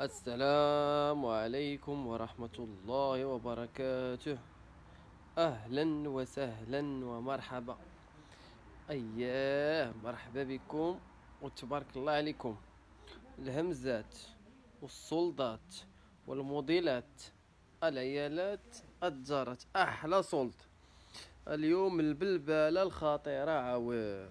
السلام عليكم ورحمة الله وبركاته أهلا وسهلا ومرحبا أياه مرحبا بكم وتبارك الله عليكم الهمزات والسلطات والموديلات العيالات الجرت أحلى سلط اليوم البلبلة الخطيرة عواد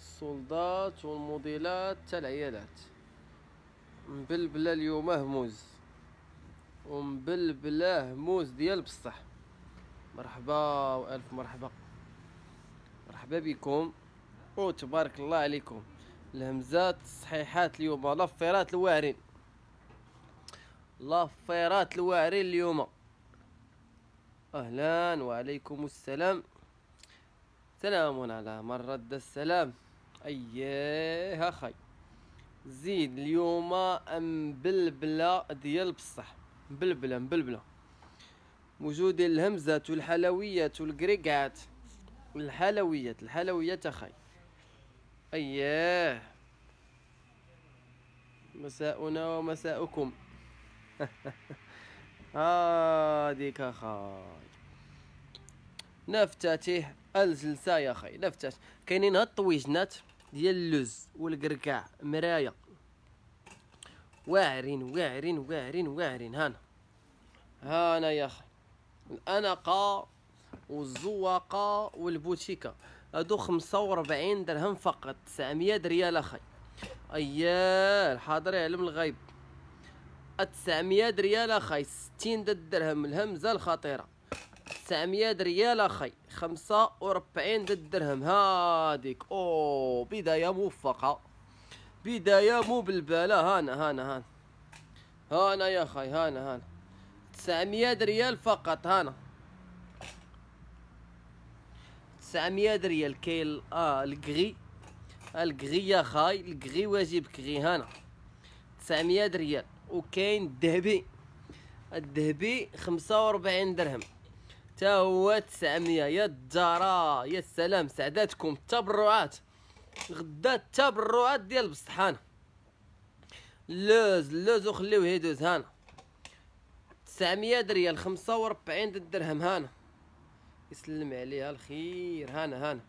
السلطات والموديلات العيالات مبلبله اليوم هموز اه ومبلبله اه موز ديال بصح مرحبا والف مرحبا مرحبا بكم وتبارك الله عليكم الهمزات الصحيحات اليوم لافيرات الواعرين لافيرات الواعرين اليوم اهلا وعليكم السلام سلام على من رد السلام ايها خير زيد اليوم مبلبله ديال بصح مبلبله مبلبله وجود الهمزات والحلويات والكريكات الحلويات الحلويات اخي اياه مساؤنا ومساؤكم هاديك آه اخاي نفتته الجلسه يا اخي نفتت كاينين هاد الطويجنات ديال اللوز والكركاع مرايا واعرين واعرين واعرين واعرين هانا هانا يا اخي الانقه والزواقه والبوتيكا هادو خمسة وربعين درهم فقط تسعمية ريال اخي ايا الحاضر يعلم الغيب تسعمية ريال اخي ستين درهم الهمزه الخطيره 900 ريال اخي 45 درهم هاديك او بدايه موفقه بدايه مو بالباله هانا هانا هانا هانا يا اخي هانا هانا 900 ريال فقط هانا 900 ريال كاين اه الكغي الكغي يا خاي الكغي واجب كغي هانا 900 ريال وكاين الذهبي الذهبي 45 درهم حتى هو 900 يا الدارا يا السلام سعداتكم التبرعات غدا التبرعات ديال البسطحان لوز لوز وخليوه يدوز هانا 900 دريال 45 درهم هانا يسلم عليها الخير هانا هانا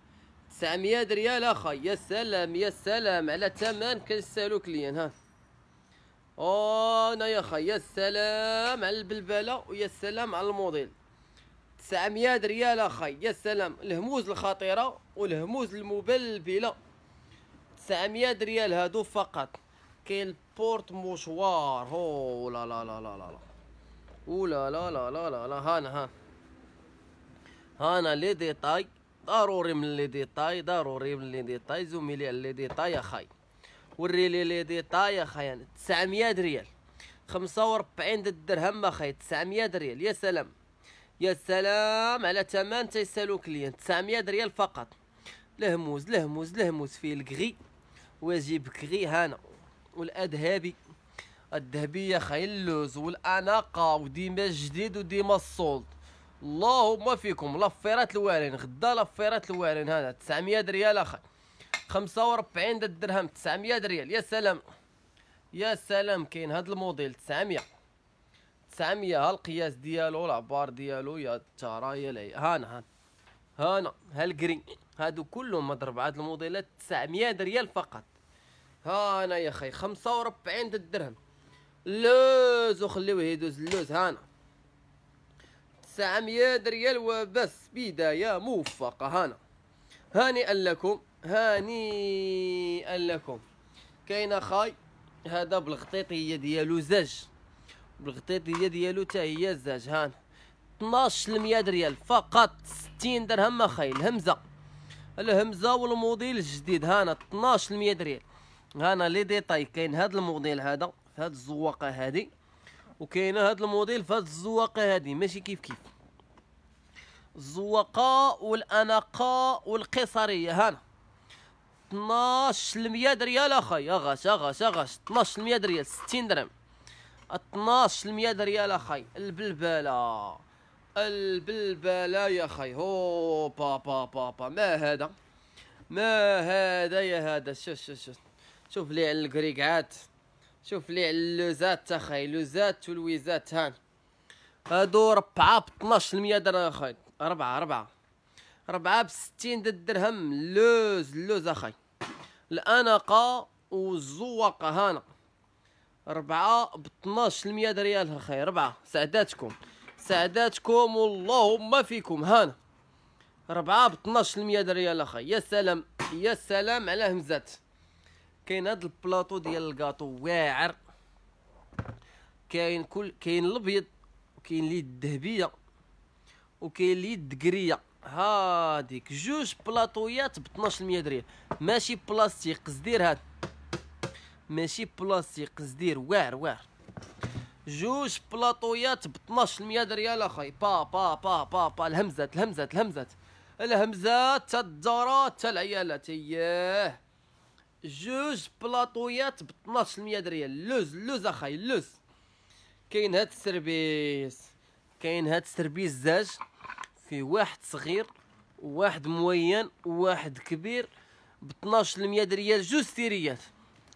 900 ريال اخي يا سلام يا سلام على ثمن كنسالو كليان ها انا يا خي يا سلام على البلبله ويا سلام على الموديل 900 ريال اخي يا سلام الهموز الخطيره والهموز المبلبله 900 ريال هادو فقط كاين البورت موشوار هو لا لا لا لا لا او لا ولا لا لا لا لا لا هانا ها هانا لي ديتاي ضروري من لي ديتاي ضروري من لي ديتاي زومي لي لي ديتاي اخي وري لي لي ديتاي اخي يعني 900 ريال 45 درهم اخي 900 ريال يا سلام يا سلام على ثمن تيسالو كليان 900 ريال فقط لهموز لهموز لهموز فيه الكغي واجب كغي هانا والادهبي الذهبيه خاي اللوز والاناقه وديما جديد وديما الصولد اللهم فيكم لفيرات الوالين غدا لفيرات الوالين هذا 900 ريال اخي 45 درهم 900 ريال يا سلام يا سلام كاين هذا الموديل 900 استعم ها القياس ديالو العبار ديالو يا ترى يا لي هانا هانا هانا هالكري هادو كلهم مضرب عاد الموديلات 900 ريال فقط هانا يا خي 45 درهم لوز وخليوه يدوز اللوز هانا 900 ريال وبس بداية موفقة هانا هانئا لكم هانئا لكم كاين خاي هذا بالغطيطية ديالو زج بالغطيطيه ديالو حتى هي الزاج هان 12% ريال فقط 60 درهم اخاي الهمزه الهمزه والموديل الجديد هانا 12% ريال هانا لي ديتاي كاين هذا الموديل هذا في هاد الزواقه هادي وكاينه هاد الموديل في الزواقه هادي ماشي كيف كيف الزواقه والاناقه والقصريه هانا 12% ريال اخي اغاش اغاش اغاش 12% ريال 60 درهم 12% ريال اخي البلبله البلبله يا اخي هو با با با با ما هذا ما هذا يا هذا شوف شوف شوف شوف لي على الكريكعات شوف لي على اللوزات اخي لوزات والويزات هان هادو ربعة ب 12% درهم اخي ربعة ربعة ربعة ب 60 درهم لوز لوز اخي الاناقة والزواقة هانا ربعة ب 12% ريال اخاي ربعة سعداتكم سعداتكم اللهم فيكم هانا ربعة ب 12% ريال اخاي يا سلام يا سلام على همزات كاين هاد البلاطو ديال الكاطو واعر كاين كل كاين الابيض وكاين اليد الذهبيه وكاين اليد الدكريه هاديك جوج بلاطويات ب 12% ريال ماشي بلاستيك قصدير هاد ماشي بلاستيك زدير واعر واعر جوج بلاطويات ب 12% ريال اخاي با با با با با الهمزات الهمزات الهمزات الهمزات تا الدارات تا العيالات اياه جوج بلاطويات ب 12% ريال لوز لوز اخاي لوز كاين هاد السربيس كاين هاد السربيس زاج فيه واحد صغير واحد موين واحد كبير ب 12% ريال جوج سيريات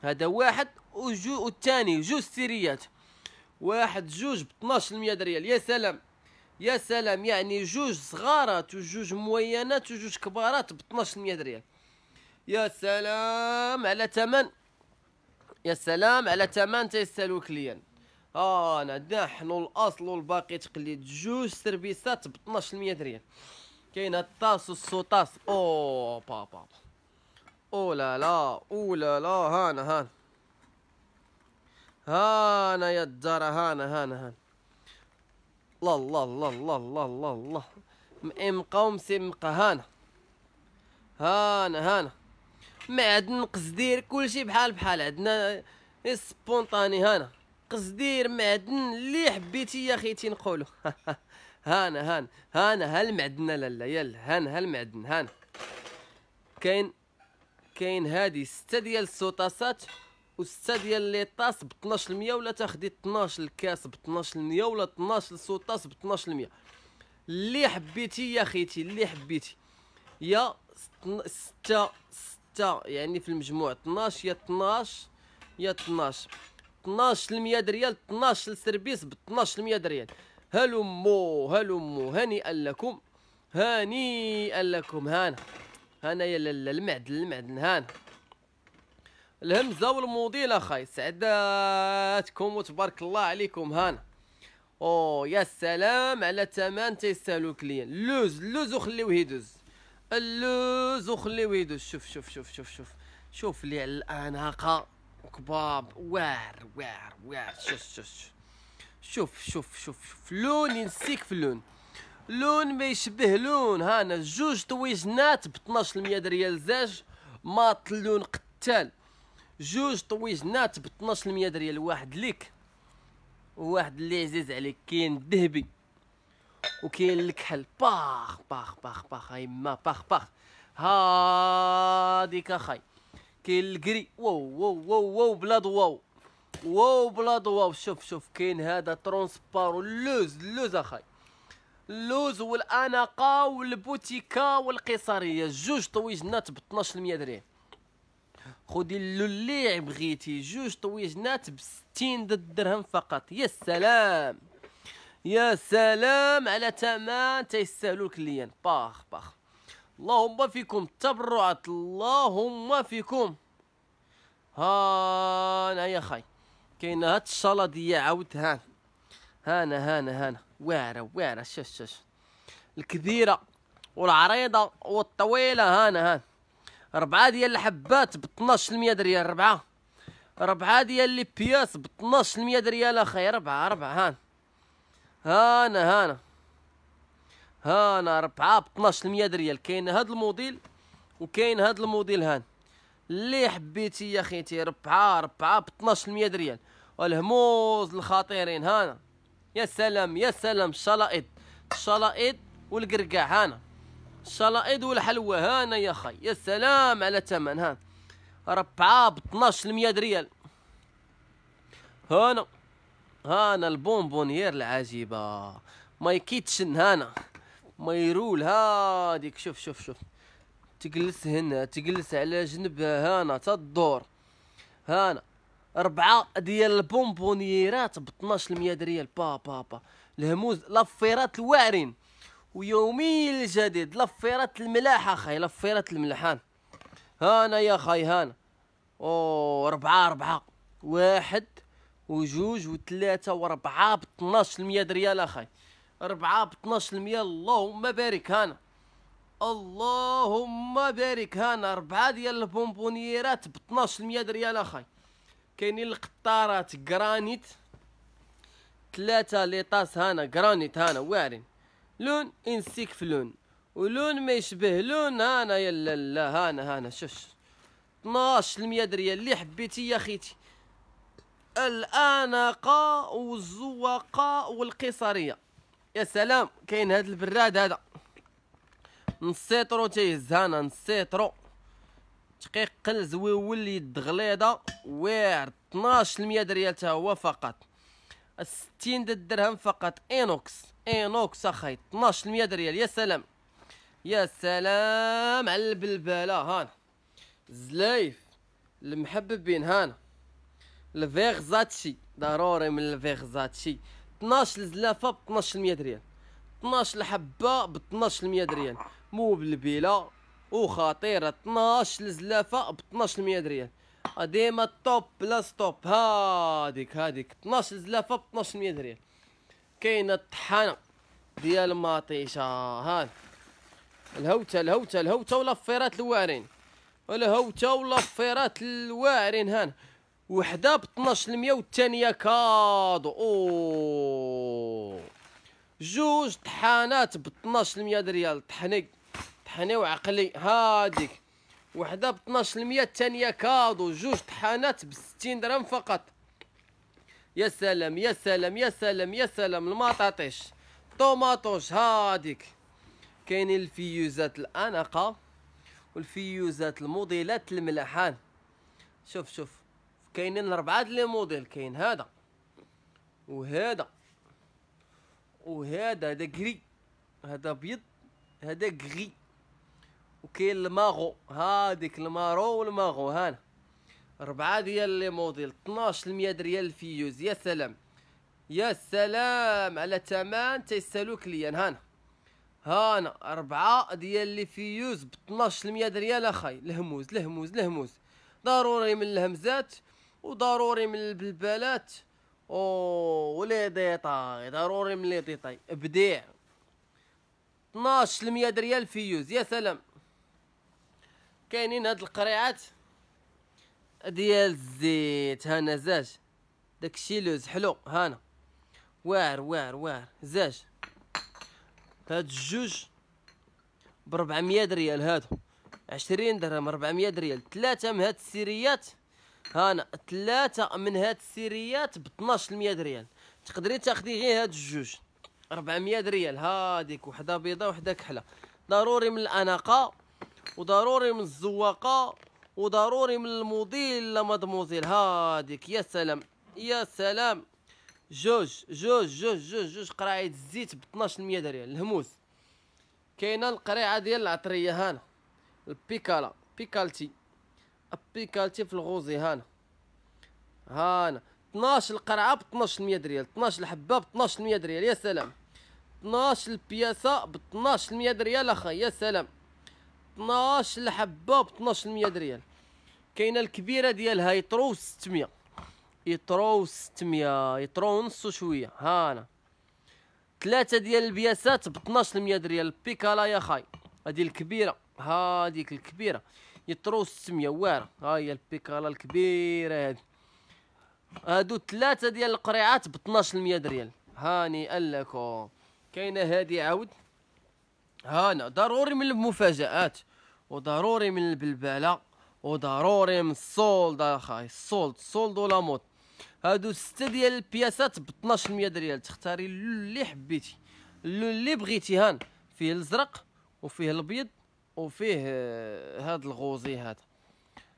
هذا واحد وجو والثاني جوج سيريات واحد جوج ب 12% دريال يا سلام يا سلام يعني جوج صغارات وجوج موينات وجوج كبارات ب 12% دريال يا سلام على ثمن يا سلام على ثمن تيسالو كليان آه انا نحن الاصل والباقي تقليد جوج سيرفيسات ب 12% دريال كاين الطاس والسوطاس او بابا با با. أو لا لا أو لا لا هانا هانا هانا يا الدار هانا هانا هانا الله الله الله الله الله الله الله مقا هانا هانا هانا ما معدن قصدير كلشي بحال بحال عندنا سبونطاني هانا قصدير معدن اللي حبيتي يا خيتي نقولو هانا هانا هانا هالمعدن لالا يلا هانا هالمعدن هانا كاين كاين هادي 6 ديال السوطاسات ستة ديال لي طاس ب 12% ولا تاخدي 12 الكاس ب 12% ولا 12 سوطاس ب 12% اللي حبيتي يا خيتي اللي حبيتي يا 6 6 يعني في المجموع 12 يا 12 يا 12 12% دريال 12 سيرفيس ب 12% دريال هلمو هلمو هنيئا لكم هنيئا لكم هانا هنايا المعدن المعدن هان الهمزه والموديل اخاي سعداتكم وتبارك الله عليكم هان او يا سلام على ثمن تيستاهلو كليان اللوز اللوز وخليوه يدوز اللوز وخليوه يدوز شوف شوف شوف شوف شوف شوف لي على الاناقه كباب واعر واعر واعر شوف شوف شوف شوف شوف شوف لون ينسيك في اللون لون ما يشبه لون هانا جوج طويجنات ب 1200 ريال زاج ماط اللون قتال جوج طويجنات ب 1200 ريال واحد ليك وواحد اللي عزيز عليك كاين الذهبي وكاين الكحل باخ باخ باخ باخ هاي ما باخ باخ هاديك اخاي كاين الكري واو واو واو واو بلا ضواو واو بلا ضواو شوف شوف كاين هذا ترونسبار اللوز اللوز اخاي اللوز والاناقه والبوتيكا والقيصريه جوج طويجنات ب 12% درهم خدي اللوليع بغيتي جوج طويجنات ب 60 درهم فقط يا سلام يا سلام على ثمن تيستاهلو الكليان باخ باخ اللهم فيكم تبرعات اللهم فيكم ها انا يا خاي كاينه هاد الشلاضيه عاود هان هانا هانا هانا واعره واعره شوف شوف الكثيره والعريضه والطويله هانا هان ربعه ديال الحبات ب 12% دريال ربعه ربعه ديال لي بياس ب 12% دريال اخي ربعه ربعه هان هانا هانا هانا ربعه ب 12% دريال كاين هاد الموديل وكاين هاد الموديل هان اللي حبيتي يا خيتي ربعه ربعه ب 12% دريال والهموز الخطيرين هانا يا سلام يا سلام الشلائط الشلائط والقرقع هانا الشلائط والحلوى هانا يا خي يا سلام على تمن ها ربعة ب 12 ريال هانا هانا البونبونيير العجيبة ما يكيتشن هانا ما يرول هاديك شوف شوف شوف تجلس هنا تجلس على جنبها هانا تدور هانا ربعه ديال البونبونييرات ب 12 المية ريال با با با الهموز لافيرات الواعرين ويومي الجديد لافيرات الملاحه خاي لافيرات الملحان هانا يا خاي هانا او ربعه ربعه واحد وجوج وثلاثة وربعة ب 12 مية ريال اخاي ربعة ب 12 اللهم بارك هانا اللهم بارك هانا ربعة ديال البونبونييرات ب 12 المية ريال اخاي كاينين القطارات جرانيت ثلاثه ليطاس هنا جرانيت هنا واعرين لون انسيك فلون ولون ما يشبه لون هنا يا لا لا هنا هنا شوف 12% دريال اللي حبيتي يا خيتي الاناقه والزواقه والقيصريه يا سلام كاين هذا البراد هذا نسيطرو تيهز هنا نسيطرو دقيق قلز ويولد غليظه واعر 12% ريال تا هو فقط 60 درهم فقط اينوكس اينوكس اخاي 12% ريال يا سلام يا سلام على البلبله هان زلايف المحببين هان الفيغزاتشي ضروري من الفيغزاتشي 12 زلافه ب 12% ريال 12 حبه ب 12% ريال مو بالبيله وخطيره 12 الزلافه ب 1200 ريال ديما توب بلا ستوب هاديك هاديك 12 زلافه ب 1200 ريال كاينه الطحانه ديال المطيشه ها الهوته الهوته الهوته ولفيرات الواعرين الهوته ولفيرات الواعرين هان وحده ب 12% والثانيه كادو او جوج طحانات ب 12% ريال طحني طحني وعقلي هاديك وحده ب 12 المية الثانيه كادو جوج طحانات ب 60 درهم فقط يا سلام يا سلام يا سلام يا سلام المطاطيش طوماطوش هاديك كاينين الفيوزات الانقه والفيوزات الموديلات الملحان شوف شوف كاينين ربعه لي موديل كاين هذا وهذا وهذا هذا كري هذا ابيض هذا كري وكاين الماغو هاديك المارو والماغو هانا ربعة ديال لي موديل ميا دريال الفيوز يا سلام يا سلام على ثمن تيسالو كليان هانا هانا ربعة ديال لي فيوز ب ميا دريال اخاي الهموز الهموز الهموز ضروري من الهمزات وضروري من البلبلات ولي ديطاي ضروري من لي ديطاي بديع ميا دريال فيوز يا سلام كاينين هاد القريعات ديال الزيت هانا زاج داكشي لوز حلو هانا واعر واعر واعر زاج هاد الجوج 400 ريال هادو عشرين درهم 400 ريال ثلاثه من هاد السيريات هانا ثلاثه من هاد السيريات بطناش 1200 ريال تقدري تاخدي غير هاد الجوج 400 ريال هاديك وحدة بيضة وحدة كحلة ضروري من الاناقة وضروري من الزواقه وضروري من الموديل لا مادموزيل هاديك يا سلام يا سلام جوج جوج جوج جوج جوج قراعه الزيت ب 12% دريال الهموس كاينه القريعه ديال العطريه هانا البيكالا بيكالتي بيكالتي في الغوزي هانا هانا 12 القرعه ب 12% دريال 12 الحبه ب 12% دريال يا سلام 12 البياسه ب 12% دريال اخي يا سلام 12 الحبه ب 12% ريال كاينه الكبيره ديالها يطرو 600 يطرو 600 يطرو نص شويه ها انا ثلاثه ديال البياسات ب 12% ريال بيكالا يا خاي هذه الكبيره هذيك الكبيره يطرو 600 واعره ها هي البيكالا الكبيره هذه هادو ثلاثه ديال القريعات ب 12% ريال هاني قال لكم كاينه هذه عاود هانا ضروري من المفاجآت وضروري من البلبله وضروري من السولد اخاي السولد السولد ولا مود هادو ستة ديال البياسات ب 1200 ريال تختاري اللي حبيتي اللي بغيتي هان فيه الازرق وفيه الابيض وفيه آه، هاد الغوزي هذا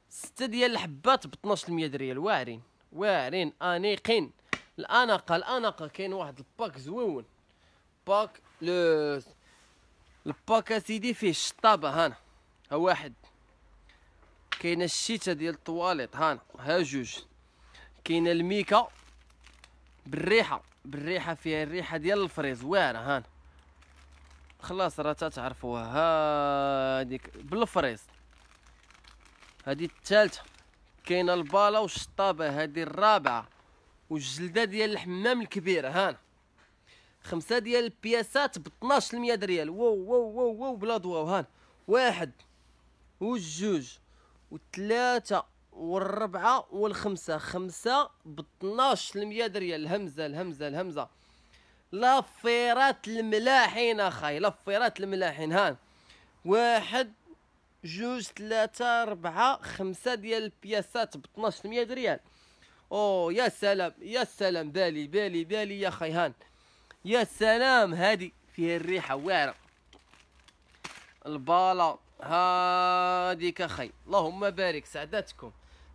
ستة ديال الحبات ب 1200 ريال واعرين واعرين انيقين الاناقه الاناقه كاين واحد الباك زويون باك لو الباك اسيدي فيه الشطابه هنا ها واحد كاينه الشيته ديال الطواليط هنا ها جوج كاينه الميكا بالريحه بالريحه فيها الريحه ديال الفريز واعره هنا خلاص راه تعرفوها هاديك بالفريز هادي الثالثه كاينه البالا والشطابه هادي الرابعه والجلده ديال الحمام الكبيره هنا خمسه ديال البياسات ب 12% ريال واو واو واو واو بلا دواو هان واحد والجوج والثلاثه والربعه والخمسه خمسه ب 12% ريال الهمزه الهمزه الهمزه لفيرات الملاحين اخاي لفيرات الملاحين هان واحد جوج ثلاثة أربعة خمسة ديال البياسات ب 12% ريال أوه يا سلام يا سلام بالي بالي بالي يا خيهان يا سلام هادي فيها الريحه واعره البالا هاديك اخي اللهم بارك سعداتكم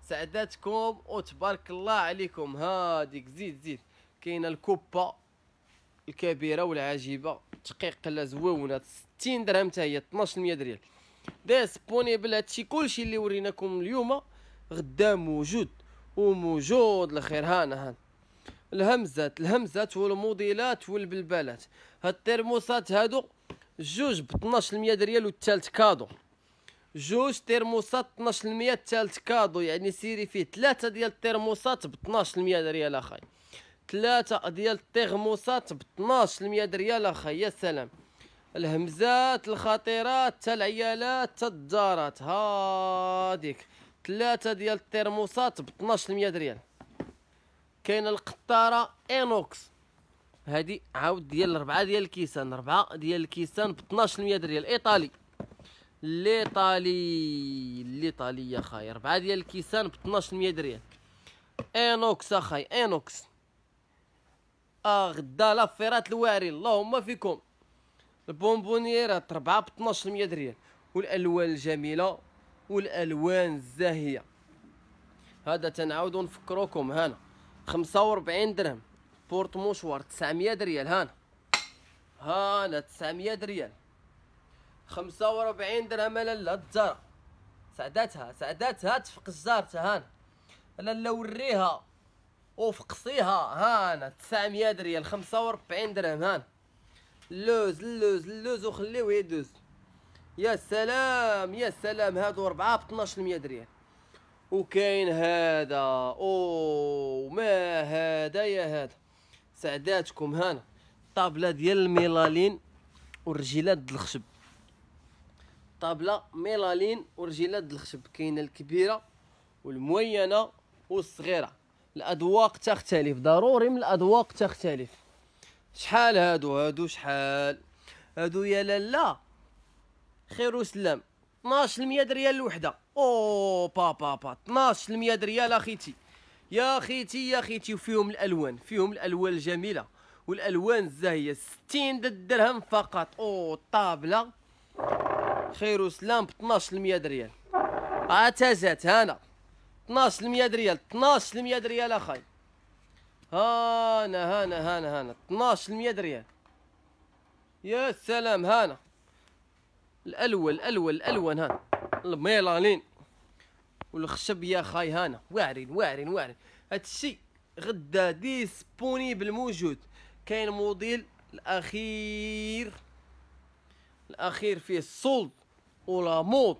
سعداتكم وتبارك الله عليكم هاديك زيد زيد كاينه الكوبا الكبيره والعجيبه لا زويونه 60 درهم حتى هي 1200 ريال ديسبونيبل هادشي كلشي اللي وريناكم اليوم غدا موجود وموجود الخير هانا هانا الهمزات الهمزات والموديلات والبلبلات هاد الترموسات هادو جوج ب 12% ريال والثالث كادو جوج ترموسات 12% الثالث كادو يعني سيري فيه ثلاثة ديال الترموسات ب 12% ريال اخاي ثلاثة ديال الترموسات ب 12% ريال اخاي يا سلام الهمزات الخطيرات تا العيالات تا الدارات هاديك ثلاثة ديال الترموسات ب 12% ريال كاينه القطاره انوكس هادي عاود ديال ربعة ديال الكيسان ربعة ديال الكيسان ب 12% دريال ايطالي ليطالي ليطالي يا خاي ربعة ديال الكيسان ب 12% دريال انوكس اخاي انوكس اغدا لافيرات الواري اللهم فيكم البونبونيرات ربعة ب 12% ريال والالوان الجميله والالوان الزاهيه هذا تنعاودو نفكروكم هنا 45 درهم بورت موشوار 900 ريال هانا هانا 900 ريال 45 درهم لا الجارة سعداتها سعداتها تفقس جارتها هانا لا وريها وفقصيها هانا 900 ريال 45 درهم هانا اللوز اللوز اللوز وخليوه يدوز يا سلام يا سلام هادو 4 ب 12 ريال وكاين هذا او ما هذا يا هذا سعداتكم هنا طابله ديال الميلالين ورجيلات الخشب طابله ميلالين ورجيلات الخشب كاينه الكبيره والموينه والصغيره الاذواق تختلف ضروري من الاذواق تختلف شحال هادو هادو شحال هادو يا لالا خير وسلام 12 ريال الوحده او با با با 12% ريال اخيتي يا اخيتي يا اخيتي وفيهم الالوان فيهم الالوان الجميله والالوان الزاهيه 60 درهم فقط او طابله خير وسلام ب 12% ريال عتازات هنا 12% ريال 12% ريال اخاي هانا هانا هانا هانا 12% ريال يا سلام هانا الالوان الالوان الالوان هانا الميلانين والخشب يا خاي هانا واعرين واعرين واعرين هادشي غدا ديسبوني موجود كاين موديل الاخير الاخير فيه السولد ولا موط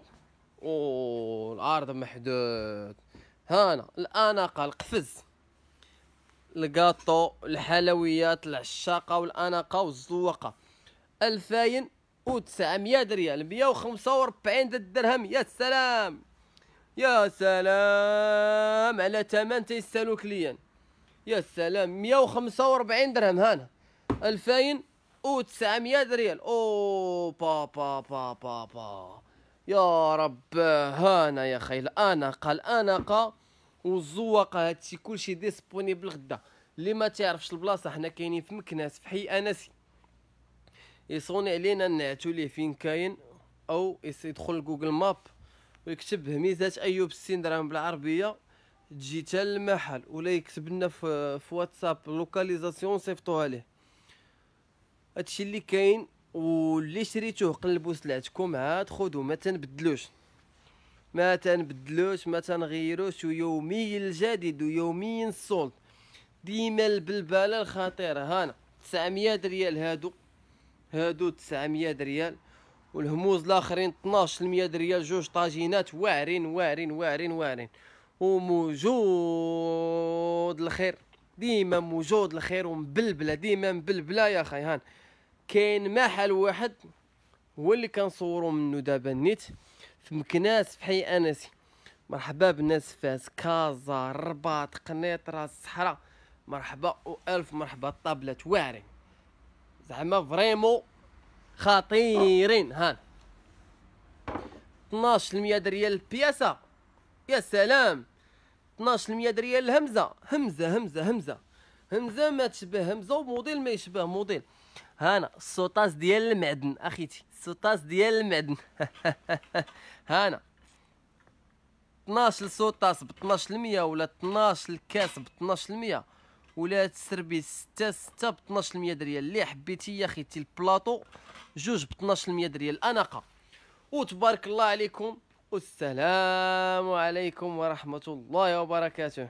العرض محدود هانا الاناقه القفز الكاطو الحلويات العشاقه والاناقه والزوقة الفاين 900 ريال 145 درهم يا سلام يا سلام على ثمن تيسالو كليا يا سلام 145 درهم هانا 2900 ريال او با با با با با يا رب هانا يا خي الاناقه الاناقه والزواق هادشي كلشي ديسبونيبل غدا اللي ما تعرفش البلاصه حنا كاينين في مكناس في حي انسي يصوني علينا نعتو ليه فين كاين او يدخل لجوجل ماب ويكتب هميزات ايوب السين درهم بالعربيه تجي حتى المحل ولا يكتب لنا في, واتساب لوكاليزاسيون صيفطوها ليه هادشي اللي كاين واللي شريتوه قلبوا سلعتكم عاد خذوا ما تنبدلوش ما تنبدلوش ما تنغيروش يوميا الجديد ويومي السولد ديما البلبله الخطيره هانا 900 ريال هادو هادو 900 ريال والهموز الاخرين 12 ريال جوج طاجينات واعرين واعرين واعرين واعرين وموجود الخير ديما موجود الخير ومبلبله ديما مبلبله يا خي هان كاين محل واحد هو اللي كنصورو منو دابا نيت في مكناس في حي انسي مرحبا بالناس فاس كازا الرباط قنيطره الصحراء مرحبا و الف مرحبا الطابلات واعرين زعما فريمو خطيرين هان 12% ريال البياسه يا سلام 12% ريال الهمزه همزه همزه همزه همزه ما تشبه همزه وموديل ما يشبه موديل هانا السوطاس ديال المعدن اخيتي السوطاس ديال المعدن هانا 12 سوطاس ب 12% ولا 12 الكاس ب 12% ولا تسربي 6 6 ب 12% دريال اللي حبيتي يا خيتي البلاطو جوج ب 12% دريال الاناقه وتبارك الله عليكم والسلام عليكم ورحمه الله وبركاته